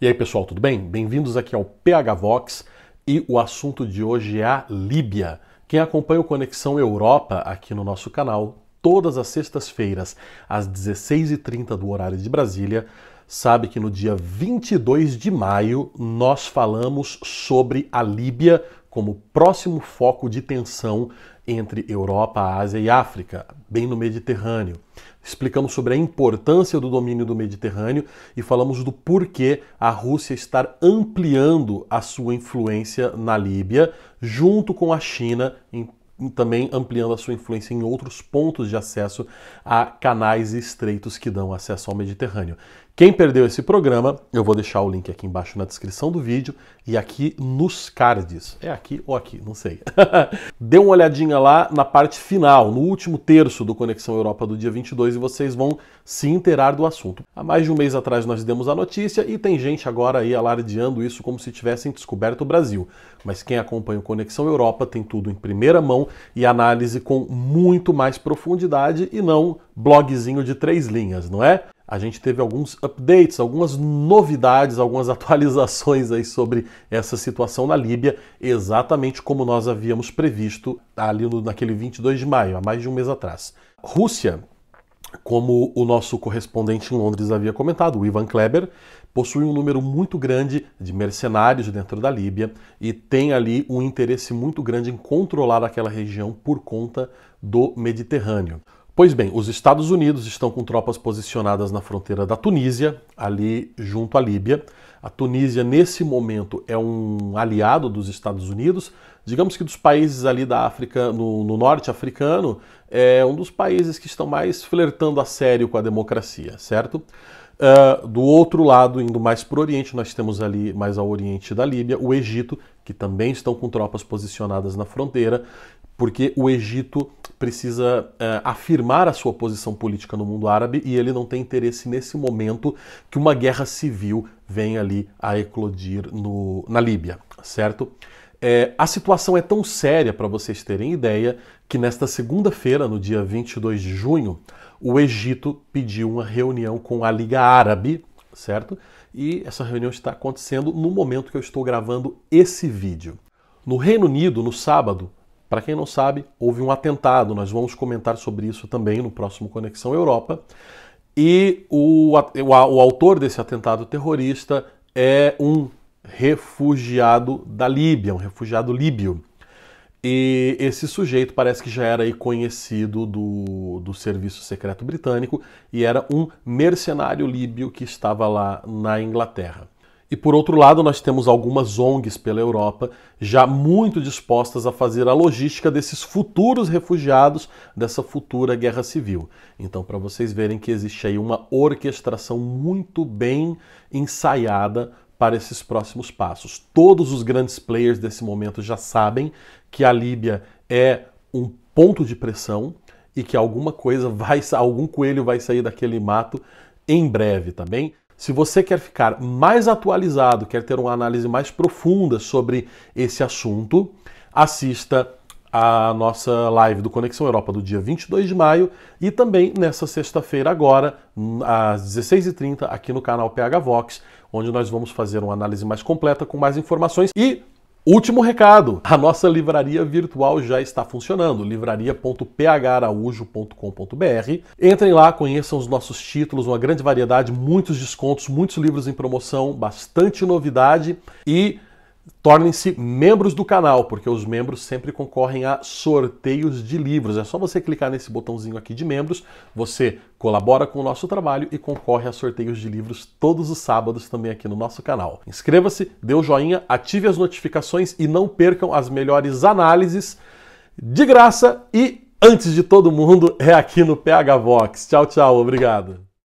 E aí, pessoal, tudo bem? Bem-vindos aqui ao PH Vox e o assunto de hoje é a Líbia. Quem acompanha o Conexão Europa aqui no nosso canal, todas as sextas-feiras, às 16h30 do horário de Brasília, sabe que no dia 22 de maio nós falamos sobre a Líbia como próximo foco de tensão entre Europa, Ásia e África, bem no Mediterrâneo. Explicamos sobre a importância do domínio do Mediterrâneo e falamos do porquê a Rússia estar ampliando a sua influência na Líbia, junto com a China, em, também ampliando a sua influência em outros pontos de acesso a canais e estreitos que dão acesso ao Mediterrâneo. Quem perdeu esse programa, eu vou deixar o link aqui embaixo na descrição do vídeo e aqui nos cards. É aqui ou aqui, não sei. Dê uma olhadinha lá na parte final, no último terço do Conexão Europa do dia 22 e vocês vão se inteirar do assunto. Há mais de um mês atrás nós demos a notícia e tem gente agora aí alardeando isso como se tivessem descoberto o Brasil. Mas quem acompanha o Conexão Europa tem tudo em primeira mão e análise com muito mais profundidade e não blogzinho de três linhas, não é? a gente teve alguns updates, algumas novidades, algumas atualizações aí sobre essa situação na Líbia, exatamente como nós havíamos previsto ali no, naquele 22 de maio, há mais de um mês atrás. Rússia, como o nosso correspondente em Londres havia comentado, o Ivan Kleber, possui um número muito grande de mercenários dentro da Líbia e tem ali um interesse muito grande em controlar aquela região por conta do Mediterrâneo. Pois bem, os Estados Unidos estão com tropas posicionadas na fronteira da Tunísia, ali junto à Líbia. A Tunísia, nesse momento, é um aliado dos Estados Unidos. Digamos que dos países ali da África, no, no norte africano, é um dos países que estão mais flertando a sério com a democracia, certo? Uh, do outro lado, indo mais para o Oriente, nós temos ali mais ao Oriente da Líbia, o Egito, que também estão com tropas posicionadas na fronteira, porque o Egito precisa uh, afirmar a sua posição política no mundo árabe e ele não tem interesse nesse momento que uma guerra civil venha ali a eclodir no, na Líbia, certo? É, a situação é tão séria, para vocês terem ideia, que nesta segunda-feira, no dia 22 de junho, o Egito pediu uma reunião com a Liga Árabe, certo? E essa reunião está acontecendo no momento que eu estou gravando esse vídeo. No Reino Unido, no sábado, para quem não sabe, houve um atentado, nós vamos comentar sobre isso também no próximo Conexão Europa. E o, o, o autor desse atentado terrorista é um refugiado da Líbia, um refugiado líbio. E esse sujeito parece que já era conhecido do, do serviço secreto britânico e era um mercenário líbio que estava lá na Inglaterra. E por outro lado, nós temos algumas ONGs pela Europa já muito dispostas a fazer a logística desses futuros refugiados dessa futura guerra civil. Então, para vocês verem que existe aí uma orquestração muito bem ensaiada para esses próximos passos. Todos os grandes players desse momento já sabem que a Líbia é um ponto de pressão e que alguma coisa vai, algum coelho vai sair daquele mato em breve, tá bem? Se você quer ficar mais atualizado, quer ter uma análise mais profunda sobre esse assunto, assista a nossa live do Conexão Europa do dia 22 de maio e também nessa sexta-feira agora, às 16h30, aqui no canal PH Vox, onde nós vamos fazer uma análise mais completa com mais informações e Último recado: a nossa livraria virtual já está funcionando, livraria.pharaújo.com.br. Entrem lá, conheçam os nossos títulos, uma grande variedade, muitos descontos, muitos livros em promoção, bastante novidade e Tornem-se membros do canal, porque os membros sempre concorrem a sorteios de livros. É só você clicar nesse botãozinho aqui de membros, você colabora com o nosso trabalho e concorre a sorteios de livros todos os sábados também aqui no nosso canal. Inscreva-se, dê o um joinha, ative as notificações e não percam as melhores análises de graça e antes de todo mundo é aqui no PH Vox. Tchau, tchau, obrigado.